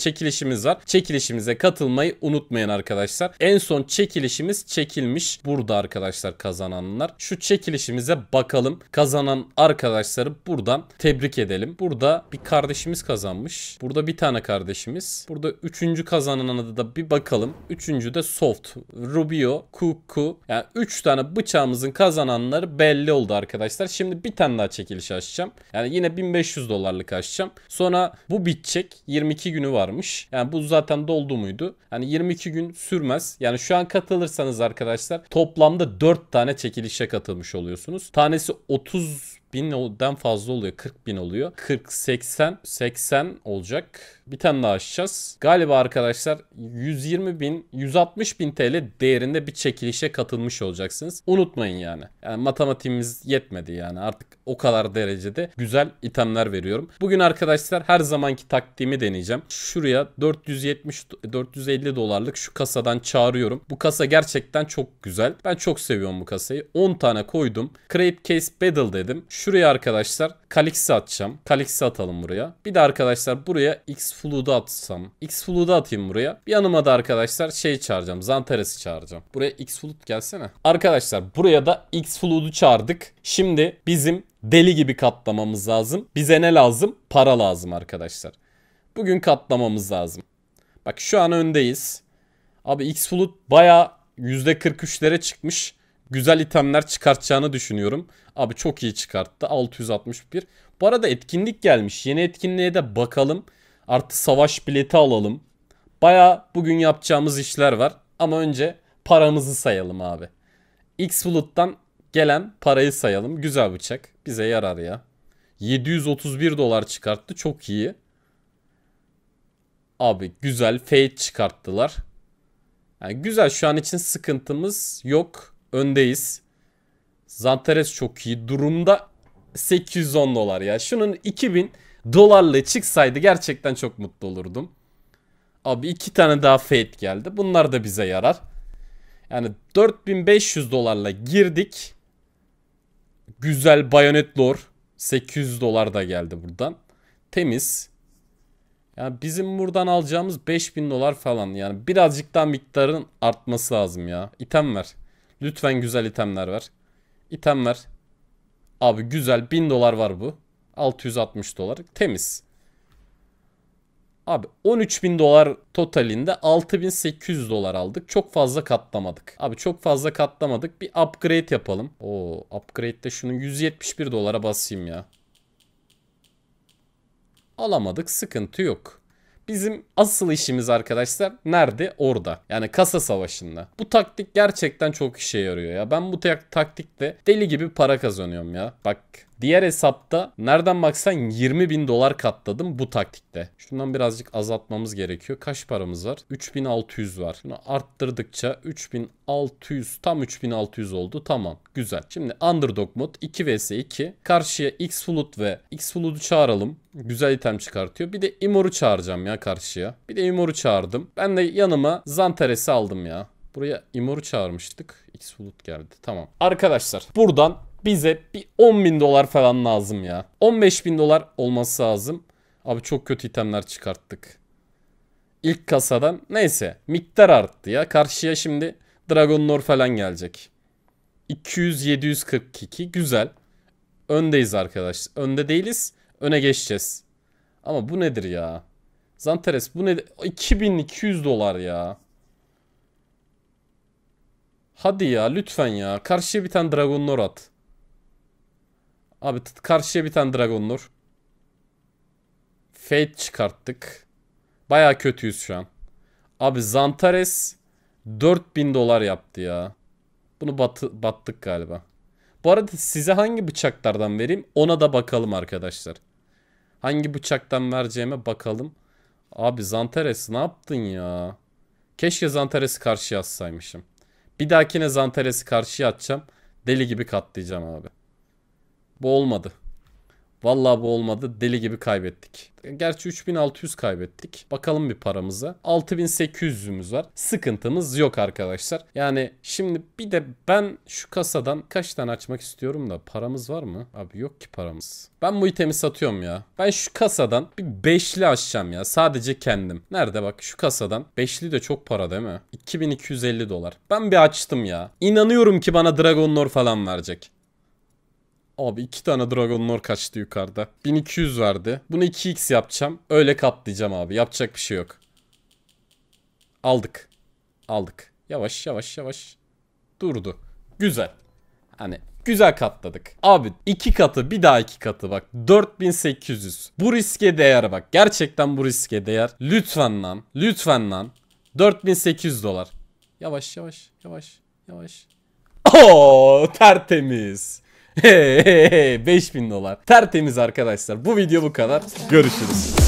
çekilişimiz var. Çekilişimize katılmayı unutmayın arkadaşlar. En son çekilişimiz çekilmiş burada arkadaşlar kazananlar. Şu çekilişimize bakalım. Kazanan arkadaşları buradan tebrik edelim. Burada bir kardeşimiz kazanmış. Burada bir tane kardeşimiz. Burada üçüncü kazananına da bir bakalım. Üçüncü de Soft. Rubio, Kuku. Yani üç tane bıçağımızın kazananları belli oldu arkadaşlar. Şimdi bir tane daha çekiliş açacağım. Yani yine 1500 dolarlık açacağım. Sonra bu bitecek. 22 günü var varmış. Yani bu zaten doldu muydu? Yani 22 gün sürmez. Yani şu an katılırsanız arkadaşlar toplamda 4 tane çekilişe katılmış oluyorsunuz. Tanesi 30 binden fazla oluyor. 40 bin oluyor. 40, 80, 80 olacak. Bir tane daha açacağız. Galiba arkadaşlar 120 bin, 160 bin TL değerinde bir çekilişe katılmış olacaksınız. Unutmayın yani. Yani matematiğimiz yetmedi yani. Artık o kadar derecede güzel itemler veriyorum. Bugün arkadaşlar her zamanki taktiğimi deneyeceğim. Şuraya 470 450 dolarlık şu kasadan çağırıyorum. Bu kasa gerçekten çok güzel. Ben çok seviyorum bu kasayı. 10 tane koydum. Create Case Battle dedim. Şuraya arkadaşlar Kalix'i atacağım. Kalix'i atalım buraya. Bir de arkadaşlar buraya X Flu'da atsam. X Flu'da atayım buraya. Bir yanıma da arkadaşlar şey çağıracağım. Zantares'i çağıracağım. Buraya X Flut gelsene. Arkadaşlar buraya da X Flu'du çağırdık. Şimdi bizim deli gibi katlamamız lazım. Bize ne lazım? Para lazım arkadaşlar. Bugün katlamamız lazım. Bak şu an öndeyiz. Abi X Flut baya %43'lere çıkmış güzel itemler çıkartacağını düşünüyorum. Abi çok iyi çıkarttı. 661. Bu arada etkinlik gelmiş. Yeni etkinliğe de bakalım. Artı savaş bileti alalım. Baya bugün yapacağımız işler var. Ama önce paramızı sayalım abi. X Bulut'tan gelen parayı sayalım. Güzel bıçak. Bize yarar ya. 731 dolar çıkarttı. Çok iyi. Abi güzel fade çıkarttılar. Yani güzel şu an için sıkıntımız yok öndeyiz. Zantares çok iyi. Durumda 810 dolar ya. Şunun 2000 dolarla çıksaydı gerçekten çok mutlu olurdum. Abi iki tane daha Fate geldi. Bunlar da bize yarar. Yani 4500 dolarla girdik. Güzel Bayonet Lore. 800 dolar da geldi buradan. Temiz. Yani bizim buradan alacağımız 5000 dolar falan. Yani birazcık daha miktarın artması lazım ya. İtem ver. Lütfen güzel itemler ver. İtemler. Abi güzel 1000 dolar var bu. 660 dolar. Temiz. Abi 13 bin dolar totalinde 6800 dolar aldık. Çok fazla katlamadık. Abi çok fazla katlamadık. Bir upgrade yapalım. O Oo upgrade'de şunu 171 dolara basayım ya. Alamadık sıkıntı yok. Bizim asıl işimiz arkadaşlar nerede? Orada. Yani kasa savaşında. Bu taktik gerçekten çok işe yarıyor ya. Ben bu taktikte deli gibi para kazanıyorum ya. Bak Diğer hesapta nereden baksan 20 bin dolar katladım bu taktikte. Şundan birazcık azaltmamız gerekiyor. Kaç paramız var? 3600 var. Şunu arttırdıkça 3600 tam 3600 oldu. Tamam güzel. Şimdi underdog mod 2 vs 2. Karşıya x ve x çağıralım. Güzel item çıkartıyor. Bir de Imor'u çağıracağım ya karşıya. Bir de Imor'u çağırdım. Ben de yanıma Zanteres'i aldım ya. Buraya Imor'u çağırmıştık. X bulut geldi. Tamam. Arkadaşlar buradan bize bir 10 bin dolar falan lazım ya. 15 bin dolar olması lazım. Abi çok kötü itemler çıkarttık. İlk kasadan neyse miktar arttı ya. Karşıya şimdi Dragon Lore falan gelecek. 200-742 güzel. Öndeyiz arkadaşlar. Önde değiliz. Öne geçeceğiz. Ama bu nedir ya? Zanteres bu ne? 2200 dolar ya. Hadi ya lütfen ya. Karşıya bir tane Dragon Lord at. Abi karşıya bir tane Dragon Lord. Fate çıkarttık. Baya kötüyüz şu an. Abi Zantares 4000 dolar yaptı ya. Bunu batı, battık galiba. Bu arada size hangi bıçaklardan vereyim ona da bakalım arkadaşlar. Hangi bıçaktan vereceğime bakalım. Abi Zantares ne yaptın ya? Keşke Zantares'i karşıya atsaymışım. Bir dahakine Zantares'i karşıya atacağım. Deli gibi katlayacağım abi. Bu olmadı. Vallahi bu olmadı deli gibi kaybettik. Gerçi 3600 kaybettik. Bakalım bir paramıza. 6800'ümüz var. Sıkıntımız yok arkadaşlar. Yani şimdi bir de ben şu kasadan kaç tane açmak istiyorum da paramız var mı? Abi yok ki paramız. Ben bu itemi satıyorum ya. Ben şu kasadan bir beşli açacağım ya. Sadece kendim. Nerede bak şu kasadan. Beşli de çok para değil mi? 2250 dolar. Ben bir açtım ya. İnanıyorum ki bana Dragon Lore falan verecek. Abi iki tane Dragon Lore kaçtı yukarıda. 1200 verdi. Bunu 2x yapacağım. Öyle katlayacağım abi. Yapacak bir şey yok. Aldık. Aldık. Yavaş yavaş yavaş. Durdu. Güzel. Hani güzel katladık. Abi iki katı bir daha iki katı bak 4800. Bu riske değer bak. Gerçekten bu riske değer. Lütfen lan. Lütfen lan. 4800 dolar. Yavaş yavaş yavaş yavaş. Oo tertemiz. 5000 dolar. Tertemiz arkadaşlar. Bu video bu kadar. Görüşürüz.